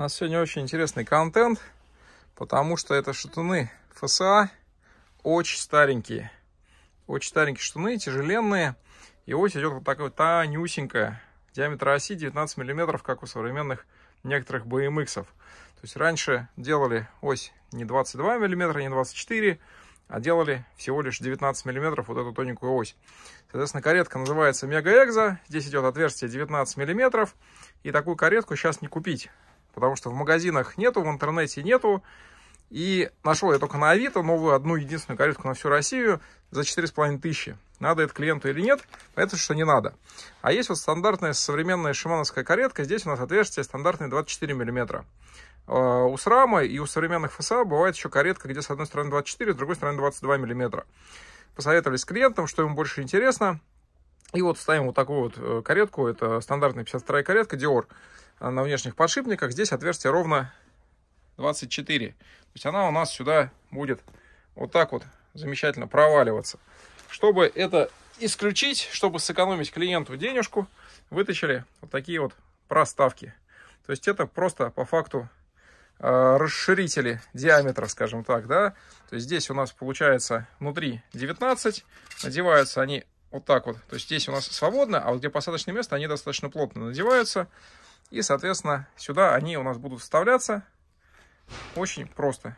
У нас сегодня очень интересный контент, потому что это шатуны ФСА, очень старенькие. Очень старенькие шатуны, тяжеленные. И ось идет вот такая вот тонюсенькая. Диаметр оси 19 мм, как у современных некоторых BMX. -ов. То есть раньше делали ось не 22 мм, не 24 а делали всего лишь 19 мм вот эту тоненькую ось. Соответственно, каретка называется Мега Экзо. Здесь идет отверстие 19 мм. И такую каретку сейчас не купить потому что в магазинах нету, в интернете нету. И нашел я только на Авито новую одну единственную каретку на всю Россию за 4,5 тысячи. Надо это клиенту или нет, понятно, что не надо. А есть вот стандартная современная шимановская каретка. Здесь у нас отверстие стандартные 24 мм. У срама и у современных ФСА бывает еще каретка, где с одной стороны 24, с другой стороны 22 мм. Посоветовались с клиентом, что ему больше интересно. И вот ставим вот такую вот э, каретку. Это стандартная 52 каретка Dior. Э, на внешних подшипниках. Здесь отверстие ровно 24. То есть она у нас сюда будет вот так вот замечательно проваливаться. Чтобы это исключить, чтобы сэкономить клиенту денежку, вытащили вот такие вот проставки. То есть это просто по факту э, расширители диаметра, скажем так, да. То есть здесь у нас получается внутри 19, надеваются они вот так вот. То есть здесь у нас свободно, а вот где посадочное место, они достаточно плотно надеваются. И, соответственно, сюда они у нас будут вставляться очень просто.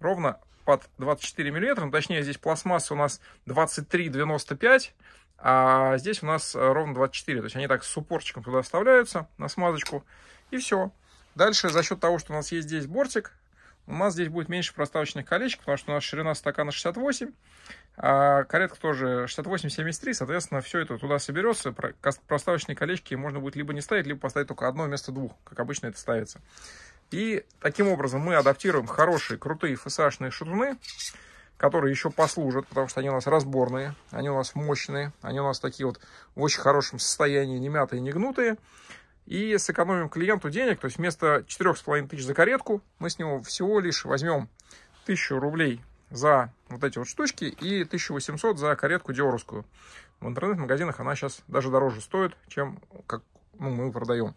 Ровно под 24 мм. Точнее, здесь пластмасса у нас 23,95 а здесь у нас э, ровно 24. То есть они так с упорчиком туда вставляются на смазочку. И все. Дальше за счет того, что у нас есть здесь бортик, у нас здесь будет меньше проставочных колечек, потому что у нас ширина стакана 68, а каретка тоже 68-73, соответственно, все это туда соберется. Проставочные колечки можно будет либо не ставить, либо поставить только одно вместо двух, как обычно это ставится. И таким образом мы адаптируем хорошие, крутые фсашные шатуны, которые еще послужат, потому что они у нас разборные, они у нас мощные, они у нас такие вот в очень хорошем состоянии, не мятые, не гнутые и сэкономим клиенту денег. То есть вместо 4,5 тысяч за каретку мы с него всего лишь возьмем 1000 рублей за вот эти вот штучки и 1800 за каретку диоровскую. В интернет-магазинах она сейчас даже дороже стоит, чем как ну, мы продаем.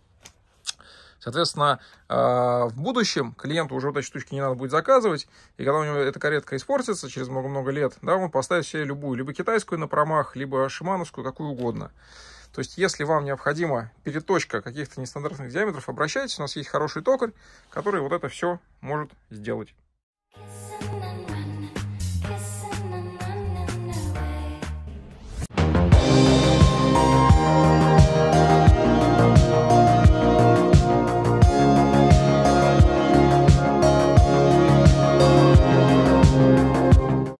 Соответственно, а, в будущем клиенту уже вот эти штучки не надо будет заказывать, и когда у него эта каретка испортится через много-много лет, да, он поставит себе любую, либо китайскую на промах, либо шимановскую, какую угодно. То есть, если вам необходима переточка каких-то нестандартных диаметров, обращайтесь, у нас есть хороший токарь, который вот это все может сделать.